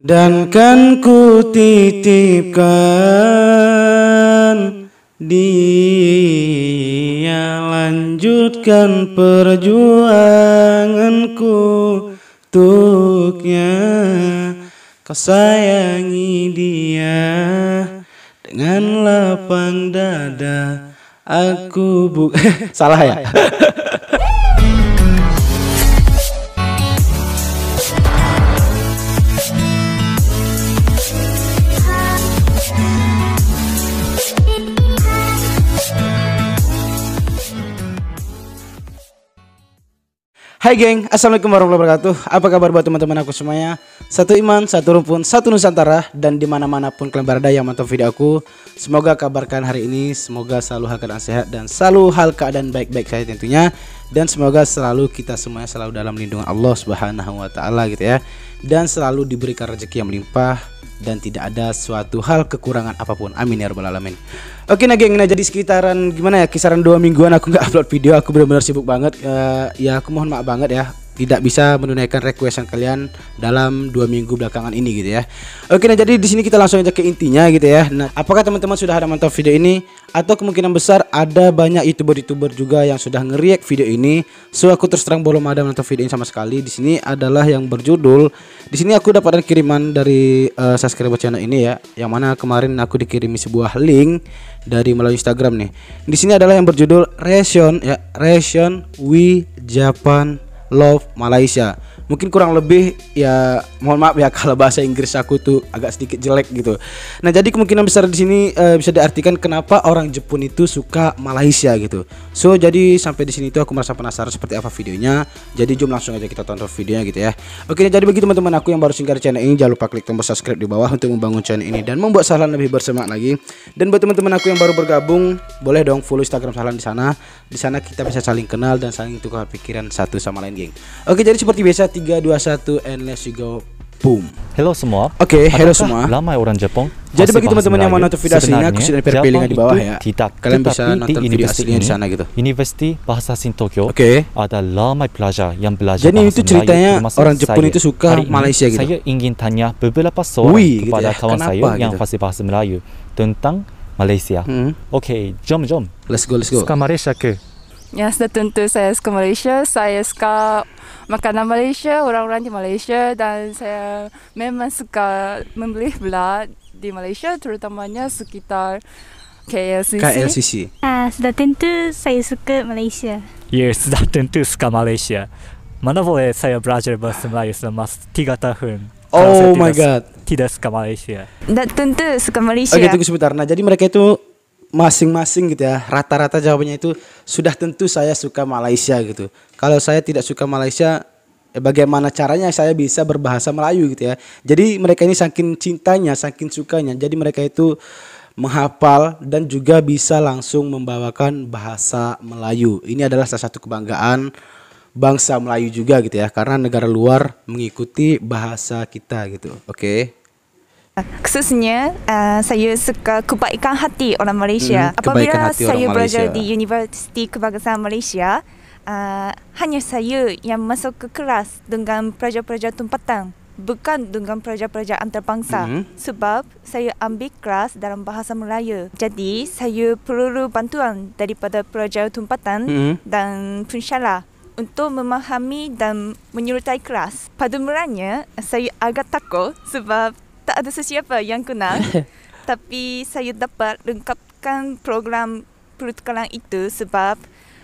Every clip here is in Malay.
dan kan ku titipkan dia lanjutkan perjuanganku tuknya kau sayangi dia dengan lapang dada aku bu salah ya, ya? Hai geng, Assalamualaikum warahmatullahi wabarakatuh Apa kabar buat teman-teman aku semuanya Satu iman, satu rumpun, satu nusantara Dan dimana-mana pun kalian berada yang menonton video aku Semoga kabarkan hari ini Semoga selalu hal keadaan sehat Dan selalu hal keadaan baik-baik saja tentunya Dan semoga selalu kita semuanya selalu dalam lindungan Allah subhanahu wa ta'ala gitu ya Dan selalu diberikan rezeki yang melimpah dan tidak ada suatu hal kekurangan apapun. Amin ya rabbal alamin. Oke nah geng, nah jadi sekitaran gimana ya kisaran dua mingguan aku nggak upload video, aku benar-benar sibuk banget. Uh, ya aku mohon maaf banget ya tidak bisa menunaikan request yang kalian dalam dua minggu belakangan ini gitu ya. Oke, nah jadi di sini kita langsung aja ke intinya gitu ya. Nah, apakah teman-teman sudah ada mantap video ini atau kemungkinan besar ada banyak youtuber-youtuber juga yang sudah ngeriak video ini. So aku terus terang belum ada mantap video ini sama sekali. Di sini adalah yang berjudul. Di sini aku dapatkan kiriman dari uh, subscriber channel ini ya, yang mana kemarin aku dikirimi sebuah link dari melalui Instagram nih. Di sini adalah yang berjudul Reaction ya, Reaction We Japan Love Malaysia. mungkin kurang lebih ya mohon maaf ya kalau bahasa Inggris aku tuh agak sedikit jelek gitu. Nah, jadi kemungkinan besar di sini uh, bisa diartikan kenapa orang Jepun itu suka Malaysia gitu. So, jadi sampai di sini tuh aku merasa penasaran seperti apa videonya. Jadi jom langsung aja kita tonton videonya gitu ya. Oke, nah, jadi bagi teman-teman aku yang baru singgah di channel ini jangan lupa klik tombol subscribe di bawah untuk membangun channel ini dan membuat Salan lebih bersemangat lagi. Dan buat teman-teman aku yang baru bergabung, boleh dong follow Instagram Salan di sana. Di sana kita bisa saling kenal dan saling tukar pikiran satu sama lain, geng. Oke, jadi seperti biasa 3 2 1 and let's go. Boom. Hello semua. Oke, okay, hello semua. Lama orang Jepang. Jadi bagi teman-teman yang mau nonton video aslinya, aku sudah pilih link di bawah ya. Tidak. Kalian bisa nonton video aslinya di sana gitu. Universiti Bahasa Sin Tokyo. Oke. Okay. Ada lama pelajar yang belajar Jadi itu ceritanya orang Jepun itu suka Malaysia gitu. Saya ingin tanya beberapa soal Ui, kepada gitu ya. kawan saya gitu. yang fasih bahasa Melayu tentang Malaysia. Hmm. Oke, okay, jom jom. Let's go, let's go. Suka Malaysia ke? yang setentu tu saya suka Malaysia, saya suka makanan Malaysia, orang-orang di Malaysia dan saya memang suka membeli belah di Malaysia terutamanya sekitar KLCC. KLCC. Ah, sudah tentu saya suka Malaysia. Ya, yes, sudah tentu suka Malaysia. Mana boleh saya belajar bahasa Melayu selama tiga tahun. Oh my tidak, god. Tidak suka Malaysia. Dan tentu suka Malaysia. Oke, okay, tunggu sebentar. Nah, jadi mereka itu masing-masing gitu ya. Rata-rata jawabannya itu sudah tentu saya suka Malaysia gitu. Kalau saya tidak suka Malaysia, eh, bagaimana caranya saya bisa berbahasa Melayu gitu ya. Jadi mereka ini saking cintanya, saking sukanya. Jadi mereka itu menghafal dan juga bisa langsung membawakan bahasa Melayu. Ini adalah salah satu kebanggaan bangsa Melayu juga gitu ya karena negara luar mengikuti bahasa kita gitu. Oke. Okay. Ah, khususnya uh, saya suka kebaikan hati orang Malaysia. Hmm, Apabila hati saya orang belajar di Universiti Kebangsaan Malaysia, uh, hanya saya yang masuk ke kelas dengan pelajar-pelajar tempatan, bukan dengan pelajar-pelajar antarabangsa. Hmm. Sebab saya ambil kelas dalam bahasa Melayu. Jadi saya perlu bantuan daripada pelajar tempatan hmm. dan pensyarah untuk memahami dan menyertai kelas. Pada mulanya, saya agak takut sebab tak ada sesiapa yang kenal tapi saya dapat lengkapkan program pertukaran itu sebab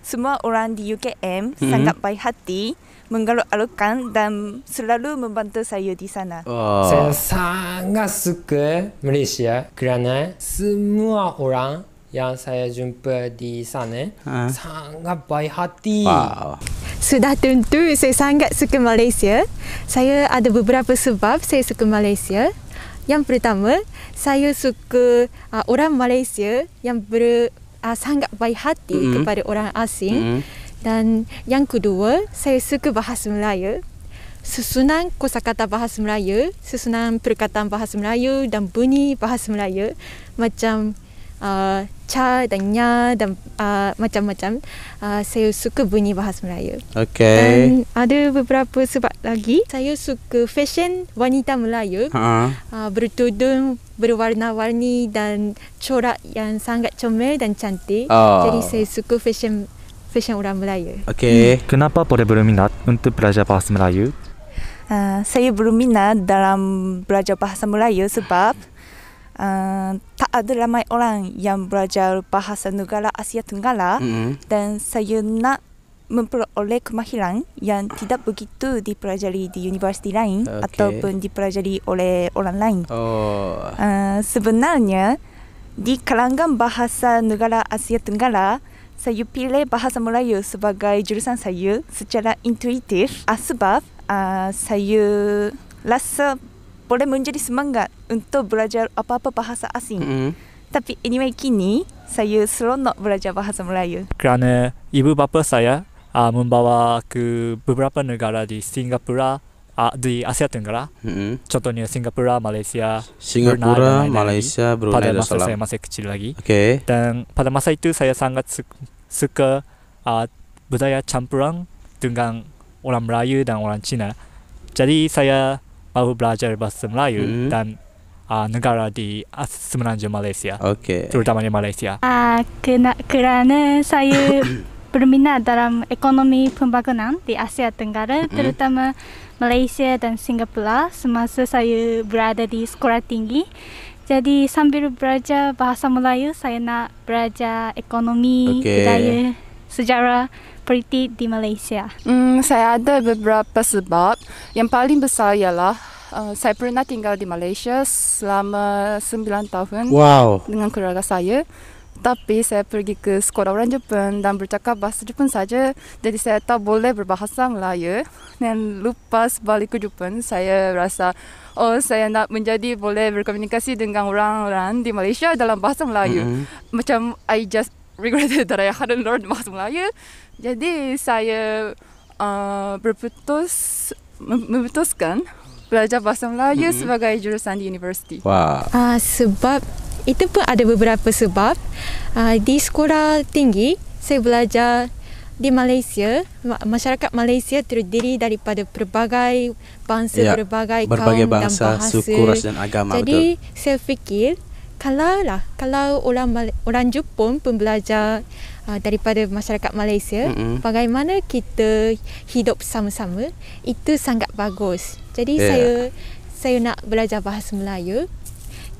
semua orang di UKM hmm. sangat baik hati menggalak alukan dan selalu membantu saya di sana. Oh. Saya sangat suka Malaysia kerana semua orang yang saya jumpa di sana huh? Ha. sangat baik hati. Wow. Sudah tentu saya sangat suka Malaysia. Saya ada beberapa sebab saya suka Malaysia. Yang pertama, saya suka uh, orang Malaysia yang ber, uh, sangat baik hati mm-hmm. kepada orang asing. Mm-hmm. Dan yang kedua, saya suka bahasa Melayu. Susunan kosakata bahasa Melayu, susunan perkataan bahasa Melayu dan bunyi bahasa Melayu macam uh, cha dan nya dan uh, macam-macam uh, saya suka bunyi bahasa Melayu. Okay. Dan ada beberapa sebab lagi saya suka fashion wanita Melayu uh-huh. uh, bertudung berwarna-warni dan corak yang sangat comel dan cantik. Oh. Jadi saya suka fashion fashion orang Melayu. Okay. Hmm. Kenapa boleh berminat untuk belajar bahasa Melayu? Uh, saya berminat dalam belajar bahasa Melayu sebab uh, tak ada ramai orang yang belajar bahasa negara Asia Tenggara mm-hmm. dan saya nak memperoleh kemahiran yang tidak begitu dipelajari di universiti lain okay. ataupun dipelajari oleh orang lain. Oh. Uh, sebenarnya, di kalangan bahasa negara Asia Tenggara, saya pilih bahasa Melayu sebagai jurusan saya secara intuitif ah, sebab uh, saya rasa boleh menjadi semangat untuk belajar apa-apa bahasa asing. Mm-hmm. Tapi anyway kini saya seronok belajar bahasa Melayu. Kerana ibu bapa saya uh, membawa ke beberapa negara di Singapura uh, di Asia Tenggara. Mm-hmm. Contohnya Singapura, Malaysia, Singapura, Brunei, dan Malaysia, Brunei pada masa Salam. saya masih kecil lagi. Okay. Dan pada masa itu saya sangat suka uh, ah, budaya campuran dengan orang Melayu dan orang Cina. Jadi saya baru belajar bahasa Melayu mm-hmm. dan uh, negara di uh, semenanjung Malaysia. Okay. Terutamanya Malaysia. Ah, uh, kena kerana saya berminat dalam ekonomi pembangunan di Asia Tenggara mm-hmm. terutama Malaysia dan Singapura semasa saya berada di sekolah tinggi. Jadi sambil belajar bahasa Melayu saya nak belajar ekonomi, okay. budaya, sejarah seperti di Malaysia? Hmm, saya ada beberapa sebab. Yang paling besar ialah uh, saya pernah tinggal di Malaysia selama sembilan tahun wow. dengan keluarga saya. Tapi saya pergi ke sekolah orang Jepun dan bercakap bahasa Jepun saja. Jadi saya tak boleh berbahasa Melayu. Dan lupa sebalik ke Jepun, saya rasa Oh, saya nak menjadi boleh berkomunikasi dengan orang-orang di Malaysia dalam bahasa Melayu. Mm-hmm. Macam I just regretted that I hadn't learned Bahasa Melayu. Jadi saya uh, berputus memutuskan belajar Bahasa Melayu hmm sebagai jurusan di universiti. Wah. Uh, sebab itu pun ada beberapa sebab. Uh, di sekolah tinggi saya belajar di Malaysia. Masyarakat Malaysia terdiri daripada pelbagai bangsa, ya, berbagai, kaum bangsa, dan bahasa, suku, ras dan agama. Jadi betul. saya fikir kalau lah kalau orang orang Jepun pembelajar uh, daripada masyarakat Malaysia mm-hmm. bagaimana kita hidup sama-sama itu sangat bagus. Jadi yeah. saya saya nak belajar bahasa Melayu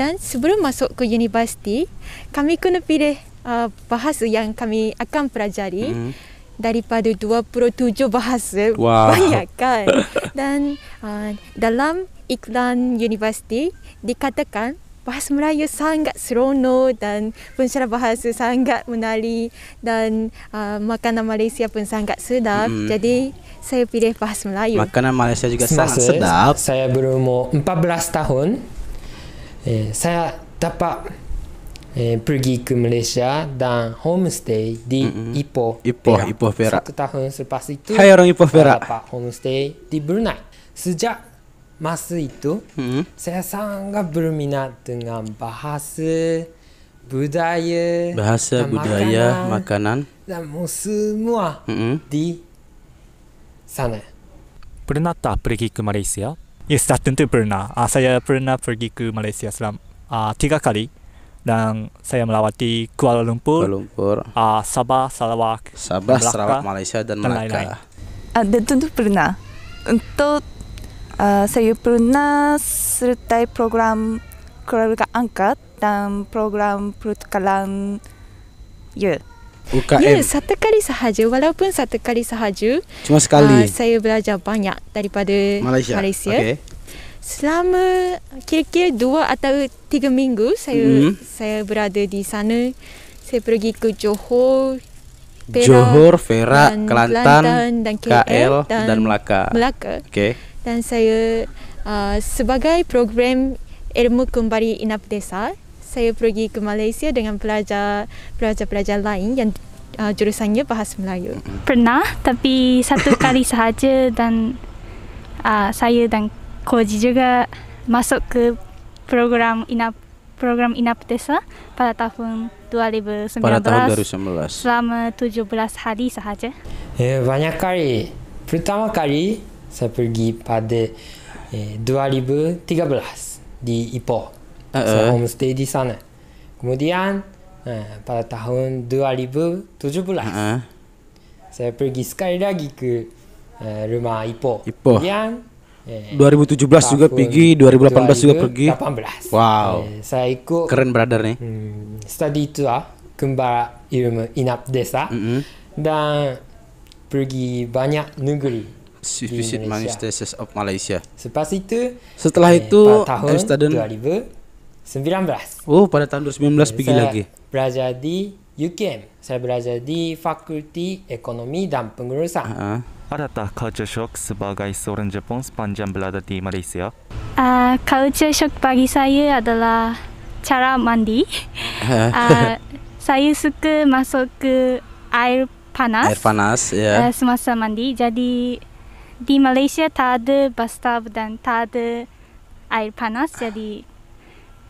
dan sebelum masuk ke universiti kami kena pilih uh, bahasa yang kami akan pelajari mm-hmm. daripada 27 bahasa wow. banyak kan. dan uh, dalam iklan universiti dikatakan bahasa Melayu sangat seronok dan pensyarah bahasa sangat menali dan uh, makanan Malaysia pun sangat sedap. Mm. Jadi saya pilih bahasa Melayu. Makanan Malaysia juga Semasa sangat sedap. Saya berumur 14 tahun. Eh, saya dapat eh, pergi ke Malaysia dan homestay di Mm-mm. Ipoh. Ipoh, Ipoh Perak. Satu tahun selepas itu. Hai orang Ipoh Perak. Dapat homestay di Brunei. Sejak itu hmm. saya sangat berminat dengan bahasa budaya, bahasa dan budaya, makanan, makanan dan semua hmm di sana. Pernah tak pergi ke Malaysia? Yes, tentu pernah. Uh, saya pernah pergi ke Malaysia selama uh, tiga kali dan saya melawati Kuala Lumpur, Kuala Lumpur. Uh, Sabah, Sarawak, Sabah, Melaka, Sarawak, Malaysia dan Melaka. lain-lain. Uh, tentu pernah. Untuk Eh, saya pernah sertai program keluarga angkat dan program perutkalan ya. UKM. Ya, satu kali sahaja walaupun satu kali sahaja. Cuma sekali. Uh, saya belajar banyak daripada Malaysia. Malaysia. Okay. Selama kira-kira dua atau tiga minggu saya mm-hmm. saya berada di sana. Saya pergi ke Johor, Perak, Johor, Perak, Kelantan, Kelantan dan KL, KL dan, dan Melaka. Melaka. Okey dan saya uh, sebagai program ilmu kembali inap desa saya pergi ke Malaysia dengan pelajar pelajar-pelajar lain yang uh, jurusannya bahasa Melayu. Pernah tapi satu kali sahaja dan uh, saya dan Koji juga masuk ke program inap program inap desa pada tahun 2019. Pada tahun 2019. Selama 17 hari sahaja. Eh, banyak kali. Pertama kali saya pergi pada eh, 2013 di Ipoh. Uh-uh. Saya homestay di sana. Kemudian eh, pada tahun 2017 uh-uh. saya pergi sekali lagi ke eh, rumah Ipoh. Ipoh. Kemudian eh, 2017 juga pergi, 2018 2018 juga pergi. 18. Wow. Eh, saya ikut Keren brother nih. Hmm, study tour kembar ilmu inap desa mm -hmm. dan pergi banyak negeri Suicide Monsters of Malaysia. Selepas itu setelah eh, itu tahun Amsterdam 2019. Oh pada tahun 2019 okay, pergi saya lagi. Belajar di UKM. Saya belajar di Fakulti Ekonomi dan Pengurusan. Uh-huh. Adakah culture shock sebagai seorang Jepun sepanjang berada di Malaysia? Uh, culture shock bagi saya adalah cara mandi. uh, saya suka masuk ke air panas. Air panas, ya. Yeah. Uh, semasa mandi, jadi di Malaysia tak ada bathtub dan tak ada air panas jadi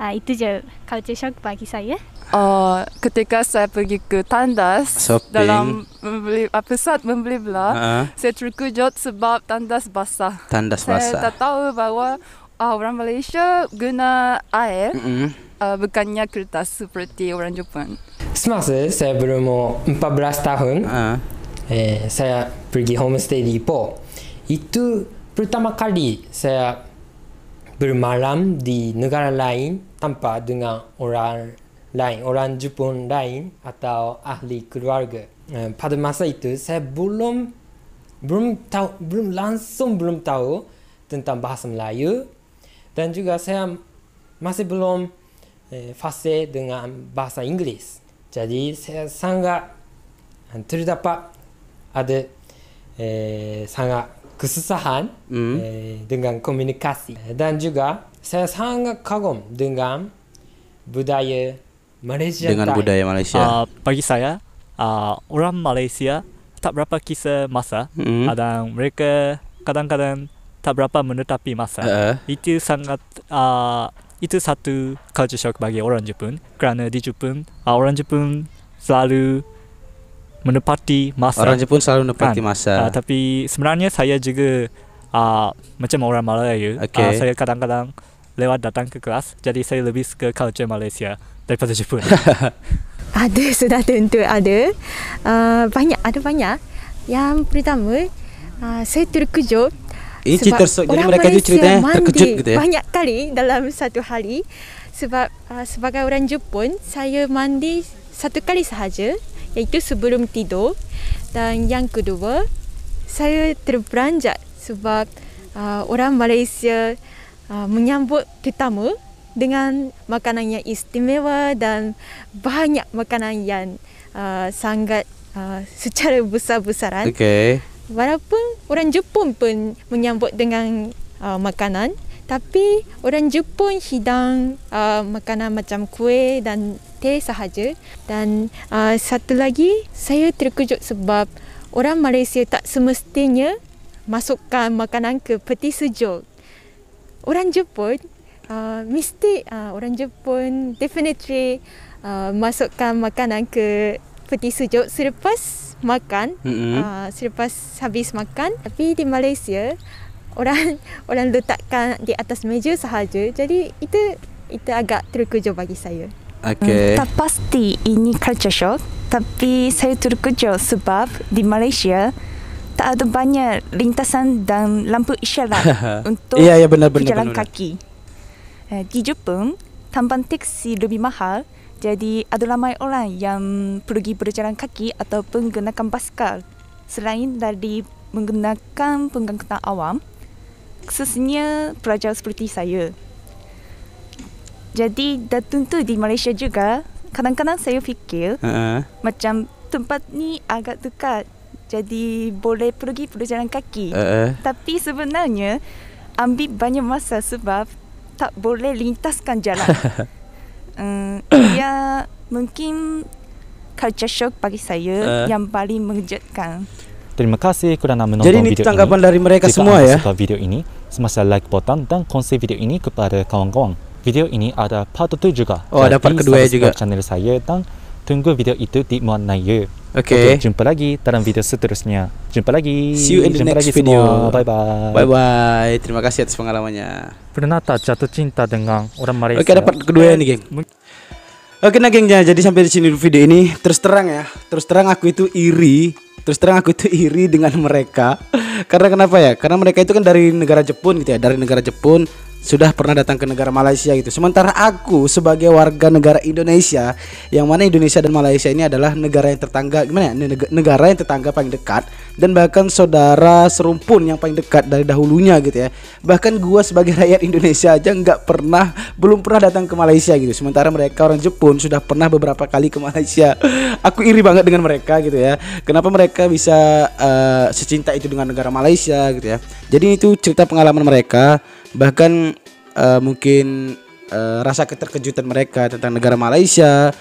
uh, itu je culture shock bagi saya. Uh, ketika saya pergi ke tandas Shopping. dalam membeli apa saat membeli bla, uh-huh. Ah. saya terkejut sebab tandas basah. Tandas saya basah. Saya tak tahu bahawa uh, orang Malaysia guna air uh, bukannya kertas seperti orang Jepun. Semasa saya berumur 14 tahun, uh. eh, saya pergi homestay di Ipoh itu pertama kali saya bermalam di negara lain tanpa dengan orang lain, orang Jepun lain atau ahli keluarga. Eh, pada masa itu saya belum belum tahu belum langsung belum tahu tentang bahasa Melayu dan juga saya masih belum eh, fasih dengan bahasa Inggeris Jadi saya sangat eh, terdapat ada eh, sangat kesusahan mm. eh, dengan komunikasi dan juga saya sangat kagum dengan budaya Malaysia dengan budaya Malaysia uh, bagi saya uh, orang Malaysia tak berapa kisah masa mm. dan mereka kadang-kadang tak berapa menetapi masa uh. itu sangat uh, itu satu culture shock bagi orang Jepun kerana di Jepun uh, orang Jepun selalu menepati masa. Orang Jepun selalu kan? menepati kan? masa. Uh, tapi sebenarnya saya juga uh, macam orang Malaysia. Ah, okay. Uh, saya kadang-kadang lewat datang ke kelas. Jadi saya lebih ke culture Malaysia daripada Jepun. ada sudah tentu ada. Uh, banyak ada banyak. Yang pertama uh, saya terkejut ini sebab terso- orang jadi mereka Malaysia ceritanya mandi terkejut gitu ya. Banyak kali dalam satu hari sebab uh, sebagai orang Jepun saya mandi satu kali sahaja iaitu sebelum tidur dan yang kedua saya terperanjat sebab uh, orang Malaysia uh, menyambut tetamu dengan makanan yang istimewa dan banyak makanan yang uh, sangat uh, secara besar-besaran. Okay. Walaupun orang Jepun pun menyambut dengan uh, makanan tapi orang Jepun hidang uh, makanan macam kuih dan teh sahaja dan uh, satu lagi saya terkejut sebab orang Malaysia tak semestinya masukkan makanan ke peti sejuk. Orang Jepun uh, mesti uh, orang Jepun definitely uh, masukkan makanan ke peti sejuk selepas makan mm-hmm. uh, selepas habis makan tapi di Malaysia orang orang letakkan di atas meja sahaja jadi itu itu agak terkejut bagi saya Okay. Hmm, tak pasti ini culture shock, tapi saya terkejut sebab di Malaysia tak ada banyak lintasan dan lampu isyarat untuk yeah, yeah, benar, benar, benar, kaki. Eh, di Jepun, tambahan teksi lebih mahal, jadi ada ramai orang yang pergi berjalan kaki atau menggunakan basikal. Selain dari menggunakan pengangkutan awam, khususnya pelajar seperti saya. Jadi dah tentu di Malaysia juga Kadang-kadang saya fikir uh-huh. Macam tempat ni agak dekat Jadi boleh pergi perjalanan kaki uh-huh. Tapi sebenarnya Ambil banyak masa sebab Tak boleh lintaskan jalan um, Ya mungkin Culture shock bagi saya uh-huh. Yang paling mengejutkan Terima kasih kerana menonton video ini. Jadi ini tanggapan dari mereka Jika semua ya. Jika suka video ini, semasa like button dan konsep video ini kepada kawan-kawan. video ini ada part 2 juga. Oh, Jadi, ada part kedua juga. channel saya dan tunggu video itu di ya Oke. Okay. okay. Jumpa lagi dalam video seterusnya. Jumpa lagi. See you in the jumpa next video. Bye bye. Bye bye. Terima kasih atas pengalamannya. Pernah tak jatuh cinta dengan orang Malaysia. Oke, okay, dapat kedua ya, nih, geng. Oke, nah, gengnya, jadi sampai di sini video ini. Terus terang ya, terus terang aku itu iri. Terus terang aku itu iri dengan mereka. Karena kenapa ya? Karena mereka itu kan dari negara Jepun gitu ya, dari negara Jepun sudah pernah datang ke negara Malaysia gitu. Sementara aku sebagai warga negara Indonesia, yang mana Indonesia dan Malaysia ini adalah negara yang tertangga gimana ya? Negara yang tetangga paling dekat dan bahkan saudara serumpun yang paling dekat dari dahulunya gitu ya. Bahkan gua sebagai rakyat Indonesia aja nggak pernah belum pernah datang ke Malaysia gitu. Sementara mereka orang Jepun sudah pernah beberapa kali ke Malaysia. Aku iri banget dengan mereka gitu ya. Kenapa mereka bisa uh, secinta itu dengan negara Malaysia gitu ya. Jadi itu cerita pengalaman mereka bahkan uh, mungkin uh, rasa keterkejutan mereka tentang negara Malaysia.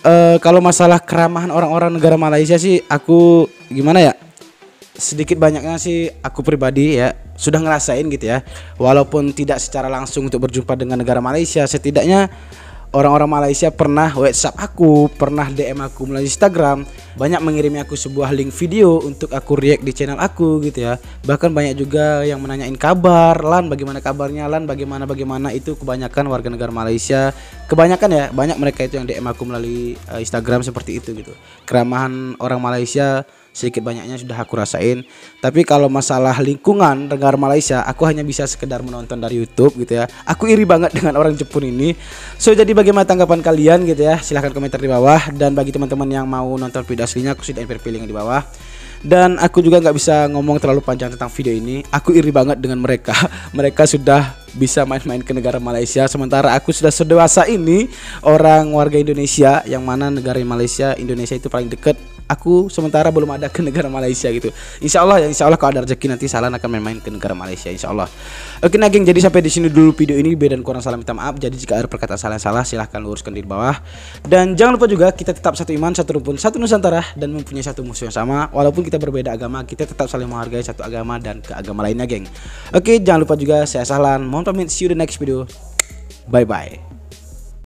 Uh, kalau masalah keramahan orang-orang negara Malaysia sih aku gimana ya? Sedikit banyaknya sih aku pribadi ya sudah ngerasain gitu ya. Walaupun tidak secara langsung untuk berjumpa dengan negara Malaysia, setidaknya orang-orang Malaysia pernah WhatsApp aku, pernah DM aku melalui Instagram, banyak mengirimi aku sebuah link video untuk aku react di channel aku gitu ya. Bahkan banyak juga yang menanyain kabar, Lan bagaimana kabarnya, Lan bagaimana bagaimana itu kebanyakan warga negara Malaysia. Kebanyakan ya, banyak mereka itu yang DM aku melalui uh, Instagram seperti itu gitu. Keramahan orang Malaysia sedikit banyaknya sudah aku rasain tapi kalau masalah lingkungan negara Malaysia aku hanya bisa sekedar menonton dari YouTube gitu ya aku iri banget dengan orang Jepun ini so jadi bagaimana tanggapan kalian gitu ya silahkan komentar di bawah dan bagi teman-teman yang mau nonton video aslinya aku sudah invite link di bawah dan aku juga nggak bisa ngomong terlalu panjang tentang video ini aku iri banget dengan mereka mereka sudah bisa main-main ke negara Malaysia sementara aku sudah sedewasa ini orang warga Indonesia yang mana negara Malaysia Indonesia itu paling dekat aku sementara belum ada ke negara Malaysia gitu. Insya Allah ya Insya Allah kalau ada rezeki nanti Salan akan main-main ke negara Malaysia Insya Allah. Oke nah geng jadi sampai di sini dulu video ini beda dan kurang salah minta maaf. Jadi jika ada perkataan salah salah silahkan luruskan di bawah. Dan jangan lupa juga kita tetap satu iman satu rumpun satu nusantara dan mempunyai satu musuh yang sama. Walaupun kita berbeda agama kita tetap saling menghargai satu agama dan ke agama lainnya geng. Oke jangan lupa juga saya Salan. Mohon pamit see you the next video. Bye bye.